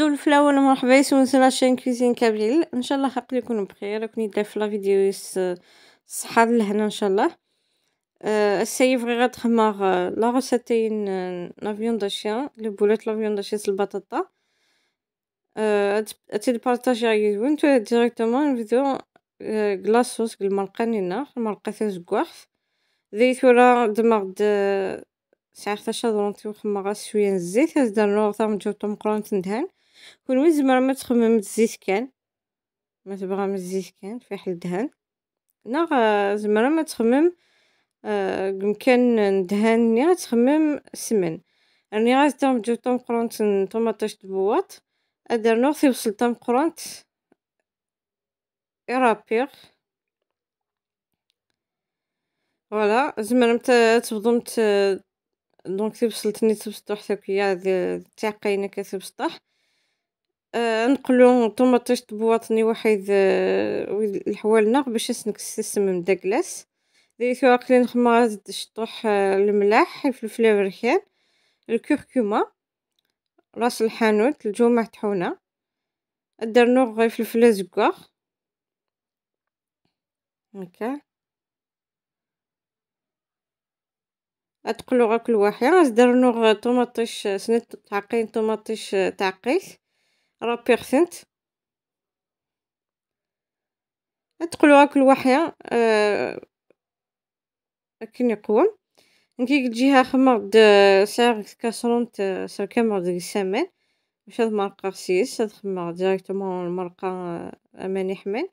السلفلة ولا مرحبا يسون لاشين كوزين كابيل ان شاء الله خاطر لكم بخير راكم يدير في لا فيديو الصحه لهنا ان شاء الله آه، السي فغي غتخمر آه، لا روسيتين فيون دو شيان لو بولات فيون دو شيان البطاطا آه، تي بارطاجي عيون تو ديريكتومون الفيديو كلاصوص المرقان هنا المرقه تزكوخ ذيت ولا دماغ ساعه تشا درونتي وخمغا شويه الزيت هز دار نور تاع مجو قرون تندهن كون من زمر ما تخمم الزيت كان ما تبغى الزيت كان حل دهان ناغ زمر ما تخمم آه، كان ندهان نيا تخمم سمن راني غاز جو تام قرونت طوماطاش تبوط ادر نوغ وصل تام قرونت يرابيغ فوالا زمرة تبضمت دونك حتى كيا تاع تعقينا كتبسطح آه، نقلو طوماطيش طبواطني واحد آه، ولد لحوالنا باش نسنك السم من داك لاس ذيك واقيلا نخمر زيد الشطوح الملاح الفلفل الريحان الكركمه راس الحانوت الجومع طحونه الدرنوغ غير فلفل زكار هكا اتقلو غا كل واحد الدرنوغ طوماطيش سنت تعقين طوماطيش تعقيش رابيغثنت تقلوها كل أه كين يقوم نكي تجيها خمرد آه، سعر كاسرون آه، سعر كامرد السامان مش هاد مرقة سيس هاد خمر ديريكتومون المرقة أماني حمان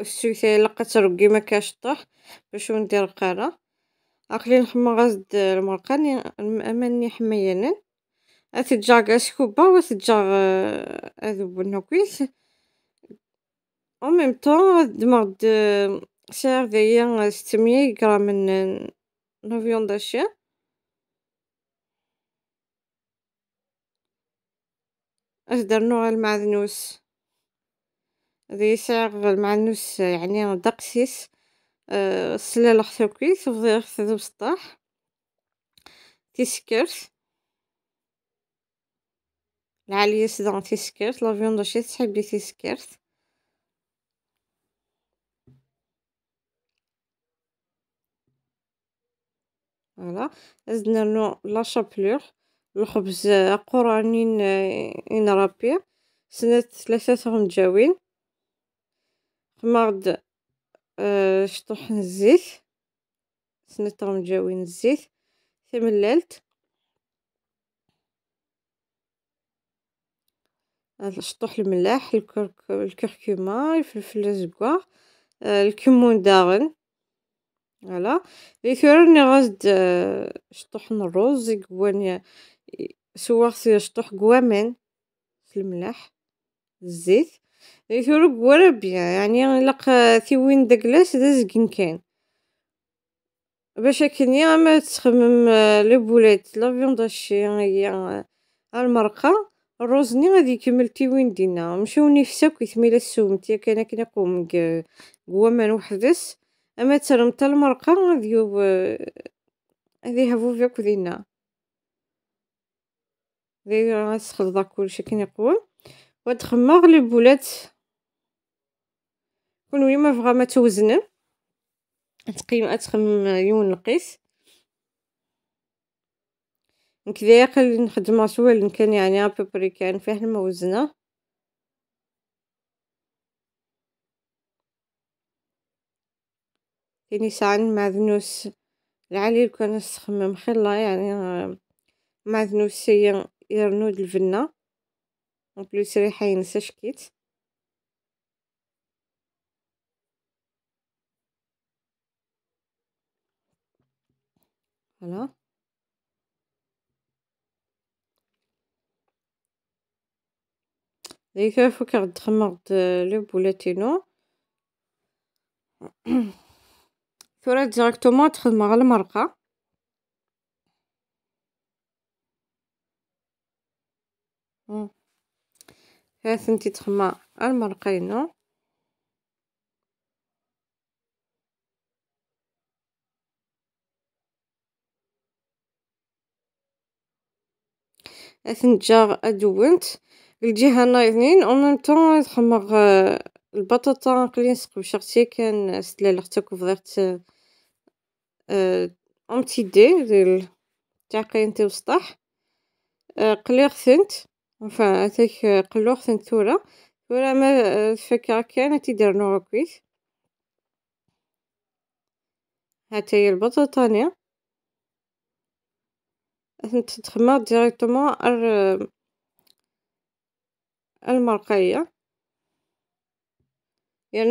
السويثة لقات رقي كاش طاح باش ندير قارة أقلي نخمم غزد المرقة لي أماني حمايانا و سكوبا وأتجا أذوب نوكيس أو ميم طون دمغ سعر ذايا ستمية غرام نوفيون اش أتدرنو المعدنوس ذي سعر المعدنوس يعني دقسيس السلالة خصو وفضيلة خصو بسطاح تيسكرت العالية سدان تيسكرت لا فيوندو شي تحبي تيسكرت فوالا زدنا لو لا شابلور الخبز قرانين رابي سنة ثلاثة مجاوين خمارد آه، شطوح الزيت سنتر مجاوين الزيت هذا الشطوح الملاح الكركم الكركمه الفلفل الزكوار آه الكمون داغن فوالا لي ثورني غاز آه، شطوح الرز سواغ سي شطوح كوامن الملاح الزيت ثرب وربيع يعني نلق وين دقلاس دا زقن كان باش اكني اما تخمم آه، لو بولات لافيون داشي هي آه، المرقه الروزني غادي يكمل تيوين دينا مشاو نفسك يثميل السومتي كان اكن يقوم قوامان وحدس اما ترم تا المرقه غادي آه، غادي هافو فيك دينا غادي غنسخلط كلشي كان يقوم وتخمر لي بولات كل كون ويما فغا ما توزن تقيم اتخم يون القيس كذا يقل نخدم طوال كان يعني ابوبري كان فيه الموزنه يعني ساعن معذنوس العالي كان نستخمم خلا يعني معذنوس يرنود الفنه وبلوس ريحة ينسى شكيت هلا ديك فوك غد تخمرت لو بولاتينو ثورة ديريكتومون تخدم على المرقة مم. ها ثنتي تخمة المرقينو اثنجا ادونت الجهة نايزنين او ميم طون تخمر البطاطا قلي نسقبشغتي كان سلالختها كوفضيغت اون آه، دي ديال تعقين تي وسطح آه، قلي غثنت enfin هذاك قلوخ ثنتورة ورا ما الفاكهة كان تيدير نوركويت هاتاهي البطاطانية تتخمر ديريكتومون ار المرقية يعني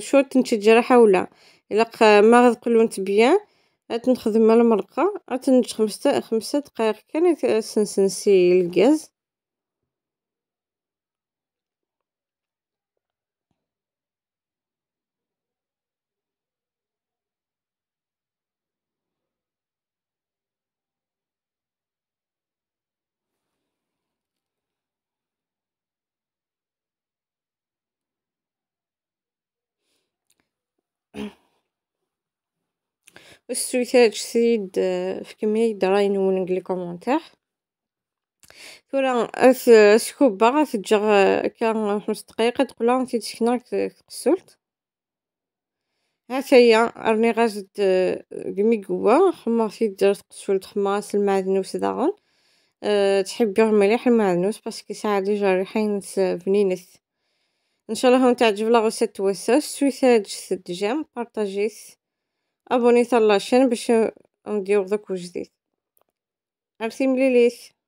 شو تنتجرى حولها الا ما غتقلونت بيان غتنخدم المرقة تنج خمسة خمسة دقايق كان سنسنسي الغاز السويتات جسيد آه، في كمية دراي ونقل لي كومونتير ثورا باغا تجغ كان خمس دقائق تقولا تسكنا تقسلت هاتايا راني غازد كمي آه، قوا خما في دار تقسلت خما المعدنوس داغون آه، تحب تحبي مليح المعدنوس باسكو ساعة ديجا ريحين بنينس ان شاء الله تعجب لا غوسيت توسا سويتها جسد جام بارطاجيس ابوني تاع لاشين باش ندير دوك جديد عرفتي ملي ليش